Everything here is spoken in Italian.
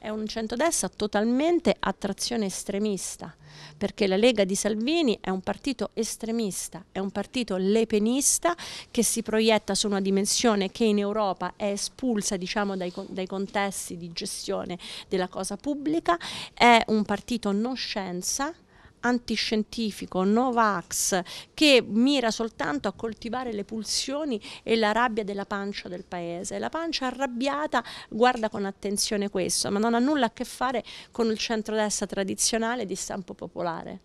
È un centrodestra totalmente a trazione estremista, perché la Lega di Salvini è un partito estremista, è un partito lepenista che si proietta su una dimensione che in Europa è espulsa diciamo, dai, dai contesti di gestione della cosa pubblica, è un partito non scienza, antiscientifico, Novax, che mira soltanto a coltivare le pulsioni e la rabbia della pancia del paese. La pancia arrabbiata guarda con attenzione questo, ma non ha nulla a che fare con il centrodestra tradizionale di stampo popolare.